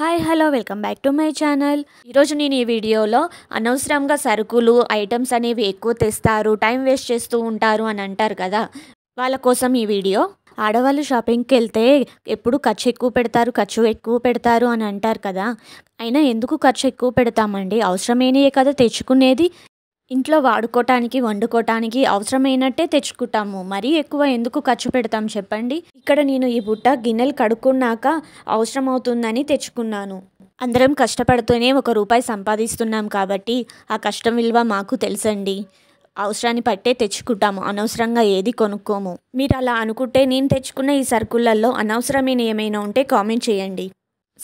hi hello welcome back to my channel ఈరోజు నేను ఈ వీడియోలో అనవసరంగా సరుకులు ఐటమ్స్ అనేవి ఎక్కువ తెస్తారు టైం వేస్ట్ చేస్తూ ఉంటారు అని అంటారు కదా వాళ్ళ కోసం ఈ వీడియో ఆడవాళ్ళు షాపింగ్కి వెళ్తే ఎప్పుడు ఖర్చు ఎక్కువ పెడతారు ఖర్చు ఎక్కువ పెడతారు అని అంటారు కదా అయినా ఎందుకు ఖర్చు ఎక్కువ పెడతామండి అవసరమైనయే కదా తెచ్చుకునేది ఇంట్లో వాడుకోవటానికి వండుకోవటానికి అవసరమైనట్టే తెచ్చుకుంటాము మరీ ఎక్కువ ఎందుకు ఖర్చు పెడతాం చెప్పండి ఇక్కడ నేను ఈ బుట్ట గిన్నెలు కడుక్కున్నాక అవసరమవుతుందని తెచ్చుకున్నాను అందరం కష్టపడుతూనే ఒక రూపాయి సంపాదిస్తున్నాం కాబట్టి ఆ కష్టం విలువ మాకు తెలుసండి అవసరాన్ని పట్టే తెచ్చుకుంటాము అనవసరంగా ఏది కొనుక్కోము మీరు అలా అనుకుంటే నేను తెచ్చుకున్న ఈ సరుకులలో అనవసరమైన ఏమైనా ఉంటే కామెంట్ చేయండి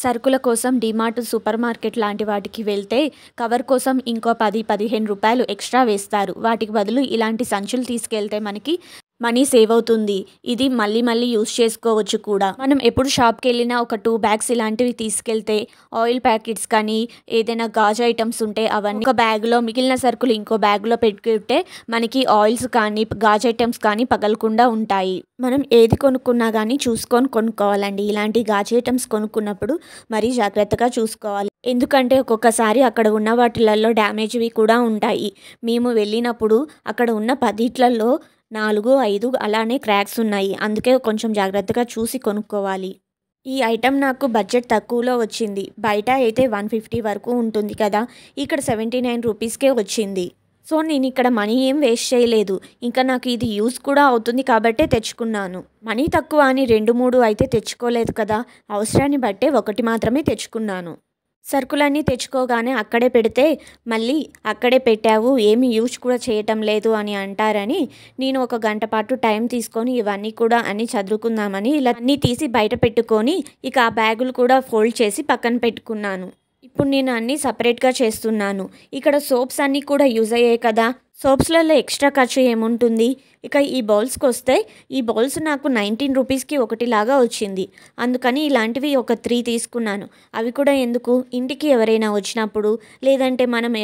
సరుకుల కోసం డిమార్ట్ సూపర్ మార్కెట్ లాంటి వాటికి వెళ్తే కవర్ కోసం ఇంకో పది పదిహేను రూపాయలు ఎక్స్ట్రా వేస్తారు వాటికి బదులు ఇలాంటి సంచులు తీసుకెళ్తే మనకి మనీ సేవ్ అవుతుంది ఇది మళ్ళీ మళ్ళీ యూస్ చేసుకోవచ్చు కూడా మనం ఎప్పుడు షాప్కి వెళ్ళినా ఒక టూ బ్యాగ్స్ ఇలాంటివి తీసుకెళ్తే ఆయిల్ ప్యాకెట్స్ కానీ ఏదైనా గాజు ఐటమ్స్ ఉంటే అవన్నీ ఒక బ్యాగ్లో మిగిలిన సరుకులు ఇంకో బ్యాగ్లో పెట్టుకుంటే మనకి ఆయిల్స్ కానీ గాజు ఐటమ్స్ కానీ పగలకుండా ఉంటాయి మనం ఏది కొనుక్కున్నా కానీ చూసుకొని కొనుక్కోవాలండి ఇలాంటి గాజు ఐటమ్స్ కొనుక్కున్నప్పుడు మరీ జాగ్రత్తగా చూసుకోవాలి ఎందుకంటే ఒక్కొక్కసారి అక్కడ ఉన్న వాటిలలో డ్యామేజ్వి కూడా ఉంటాయి మేము వెళ్ళినప్పుడు అక్కడ ఉన్న పదిట్లలో నాలుగు ఐదు అలానే క్రాక్స్ ఉన్నాయి అందుకే కొంచెం జాగ్రత్తగా చూసి కొనుక్కోవాలి ఈ ఐటెం నాకు బడ్జెట్ తక్కువలో వచ్చింది బయట అయితే వన్ ఫిఫ్టీ వరకు ఉంటుంది కదా ఇక్కడ సెవెంటీ నైన్ రూపీస్కే వచ్చింది సో నేను ఇక్కడ మనీ ఏం వేస్ట్ చేయలేదు ఇంకా నాకు ఇది యూస్ కూడా అవుతుంది కాబట్టే తెచ్చుకున్నాను మనీ తక్కువ అని రెండు మూడు అయితే తెచ్చుకోలేదు కదా అవసరాన్ని బట్టే ఒకటి మాత్రమే తెచ్చుకున్నాను సరుకులన్నీ తెచ్చుకోగానే అక్కడే పెడితే మళ్ళీ అక్కడే పెట్టావు ఏమి యూజ్ కూడా చేయటం లేదు అని అంటారని నేను ఒక గంట పాటు టైం తీసుకొని ఇవన్నీ కూడా అన్నీ చదువుకుందామని ఇలా అన్నీ తీసి బయట పెట్టుకొని ఇక ఆ బ్యాగులు కూడా ఫోల్డ్ చేసి పక్కన పెట్టుకున్నాను ఇప్పుడు నేను అన్నీ సపరేట్గా చేస్తున్నాను ఇక్కడ సోప్స్ అన్నీ కూడా యూజ్ అయ్యాయి కదా సోప్స్లలో ఎక్స్ట్రా ఖర్చు ఏముంటుంది ఇక ఈ బౌల్స్కి వస్తే ఈ బౌల్స్ నాకు నైన్టీన్ రూపీస్కి ఒకటిలాగా వచ్చింది అందుకని ఇలాంటివి ఒక త్రీ తీసుకున్నాను అవి కూడా ఎందుకు ఇంటికి ఎవరైనా వచ్చినప్పుడు లేదంటే మనం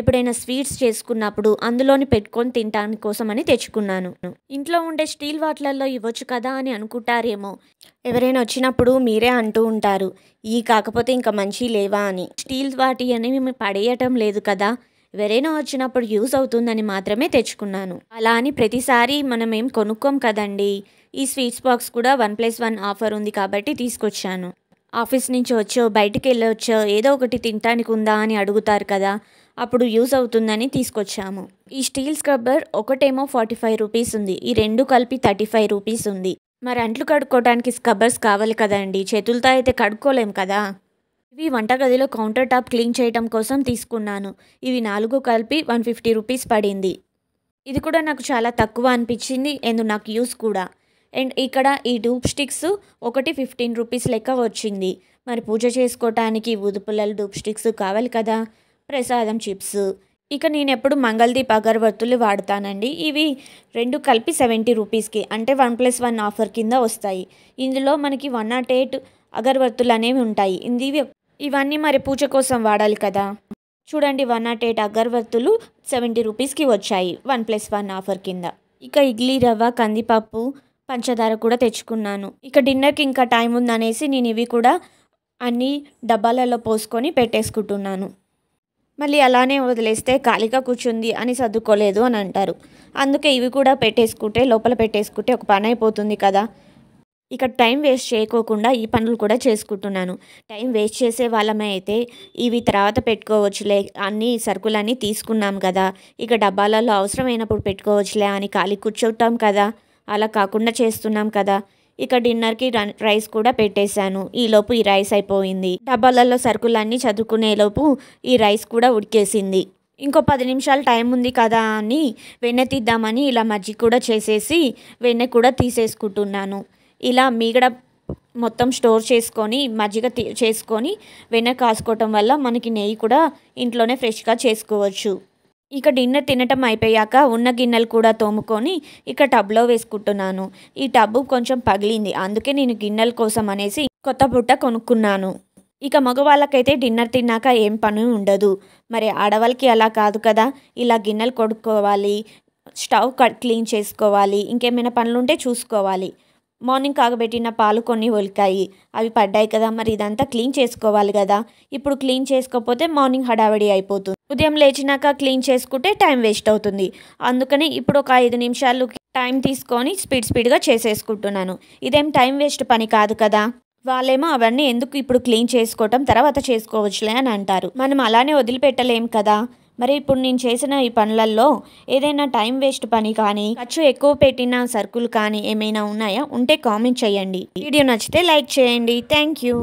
ఎప్పుడైనా స్వీట్స్ చేసుకున్నప్పుడు అందులోని పెట్టుకొని తినటానికి కోసమని తెచ్చుకున్నాను ఇంట్లో ఉండే స్టీల్ వాటర్లలో ఇవ్వచ్చు కదా అని అనుకుంటారేమో ఎవరైనా వచ్చినప్పుడు మీరే అంటూ ఉంటారు ఈ కాకపోతే ఇంకా మంచి లేవా అని స్టీల్ వాటి అనేవి పడేయటం లేదు కదా వెరైనా వచ్చినప్పుడు యూజ్ అవుతుందని మాత్రమే తెచ్చుకున్నాను అలా అని ప్రతిసారి మనం ఏం కొనుక్కోం కదండి ఈ స్వీట్స్ బాక్స్ కూడా వన్ ప్లస్ వన్ ఆఫర్ ఉంది కాబట్టి తీసుకొచ్చాను ఆఫీస్ నుంచి వచ్చో బయటికి వెళ్ళొచ్చో ఏదో ఒకటి తినటానికి ఉందా అని అడుగుతారు కదా అప్పుడు యూజ్ అవుతుందని తీసుకొచ్చాము ఈ స్టీల్ స్క్రబ్బర్ ఒకటేమో ఫార్టీ ఫైవ్ రూపీస్ ఉంది ఈ రెండు కలిపి థర్టీ ఫైవ్ రూపీస్ ఉంది మరి అంట్లు కడుక్కోవడానికి స్క్రబ్బర్స్ కావాలి కదండి చేతులతో అయితే కడుక్కోలేం కదా ఇవి వంటగదిలో కౌంటర్ టాప్ క్లీన్ చేయటం కోసం తీసుకున్నాను ఇవి నాలుగు కలిపి వన్ ఫిఫ్టీ రూపీస్ పడింది ఇది కూడా నాకు చాలా తక్కువ అనిపించింది అండ్ నాకు యూస్ కూడా అండ్ ఇక్కడ ఈ డూప్ స్టిక్స్ ఒకటి ఫిఫ్టీన్ రూపీస్ లెక్క వచ్చింది మరి పూజ చేసుకోవటానికి ఊదుపుల్లలు డూప్ స్టిక్స్ కావాలి కదా ప్రసాదం చిప్స్ ఇక నేను ఎప్పుడు మంగళదీప్ అగర్వర్తులు వాడతానండి ఇవి రెండు కలిపి సెవెంటీ రూపీస్కి అంటే వన్ ప్లస్ వన్ ఆఫర్ కింద వస్తాయి ఇందులో మనకి వన్ నాట్ ఎయిట్ అగరబత్తులు అనేవి ఉంటాయి ఇవి ఇవన్నీ మరి పూజ కోసం వాడాలి కదా చూడండి వన్ నాట్ ఎయిట్ అగర్వత్తులు సెవెంటీ రూపీస్కి వచ్చాయి వన్ ప్లస్ వన్ ఆఫర్ కింద ఇక ఇడ్లీ రవ్వ కందిపప్పు పంచదార కూడా తెచ్చుకున్నాను ఇక డిన్నర్కి ఇంకా టైం ఉందనేసి నేను ఇవి కూడా అన్నీ డబ్బాలలో పోసుకొని పెట్టేసుకుంటున్నాను మళ్ళీ అలానే వదిలేస్తే ఖాళీగా కూర్చుంది అని సర్దుకోలేదు అని అంటారు అందుకే ఇవి కూడా పెట్టేసుకుంటే లోపల పెట్టేసుకుంటే ఒక పని అయిపోతుంది కదా ఇక టైం వేస్ట్ చేయకోకుండా ఈ పనులు కూడా చేసుకుంటున్నాను టైం వేస్ట్ చేసే వాళ్ళమే అయితే ఇవి తర్వాత పెట్టుకోవచ్చులే అన్ని సరుకులన్నీ తీసుకున్నాం కదా ఇక డబ్బాలలో అవసరమైనప్పుడు పెట్టుకోవచ్చులే అని ఖాళీ కూర్చోటం కదా అలా కాకుండా చేస్తున్నాం కదా ఇక డిన్నర్కి రైస్ కూడా పెట్టేశాను ఈలోపు ఈ రైస్ అయిపోయింది డబ్బాలలో సరుకులన్నీ చదువుకునేలోపు ఈ రైస్ కూడా ఉడికేసింది ఇంకో పది నిమిషాలు టైం ఉంది కదా అని వెన్నె తీద్దామని ఇలా మజ్జిగ కూడా చేసేసి వెన్నె కూడా తీసేసుకుంటున్నాను ఇలా మీగడ మొత్తం స్టోర్ చేసుకొని మజ్జిగ చేసుకొని వెన్న కాసుకోవటం వల్ల మనకి నెయ్యి కూడా ఇంట్లోనే ఫ్రెష్గా చేసుకోవచ్చు ఇక డిన్నర్ తినటం అయిపోయాక ఉన్న గిన్నెలు కూడా తోముకొని ఇక టబ్లో వేసుకుంటున్నాను ఈ టబ్బు కొంచెం పగిలింది అందుకే నేను గిన్నెల కోసం అనేసి కొత్త బుట్ట కొనుక్కున్నాను ఇక మగవాళ్ళకైతే డిన్నర్ తిన్నాక ఏం పని ఉండదు మరి ఆడవాళ్ళకి అలా కాదు కదా ఇలా గిన్నెలు కొడుకోవాలి స్టవ్ క్లీన్ చేసుకోవాలి ఇంకేమైనా పనులుంటే చూసుకోవాలి మార్నింగ్ కాగబెట్టిన పాలు కొన్ని ఒలికాయి అవి పడ్డాయి కదా మరి ఇదంతా క్లీన్ చేసుకోవాలి కదా ఇప్పుడు క్లీన్ చేసుకోకపోతే మార్నింగ్ హడావిడి అయిపోతుంది ఉదయం లేచినాక క్లీన్ చేసుకుంటే టైం వేస్ట్ అవుతుంది అందుకని ఇప్పుడు ఒక ఐదు నిమిషాలు టైం తీసుకొని స్పీడ్ స్పీడ్గా చేసేసుకుంటున్నాను ఇదేం టైం వేస్ట్ పని కాదు కదా వాళ్ళేమో అవన్నీ ఎందుకు ఇప్పుడు క్లీన్ చేసుకోవటం తర్వాత చేసుకోవచ్చులే అని అంటారు మనం అలానే వదిలిపెట్టలేం కదా మరి ఇప్పుడు నేను చేసిన ఈ పనులలో ఏదైనా టైం వేస్ట్ పని కానీ ఖర్చు ఎక్కువ పెట్టిన సరుకులు కానీ ఏమైనా ఉన్నాయా ఉంటే కామెంట్ చేయండి వీడియో నచ్చితే లైక్ చేయండి థ్యాంక్ యూ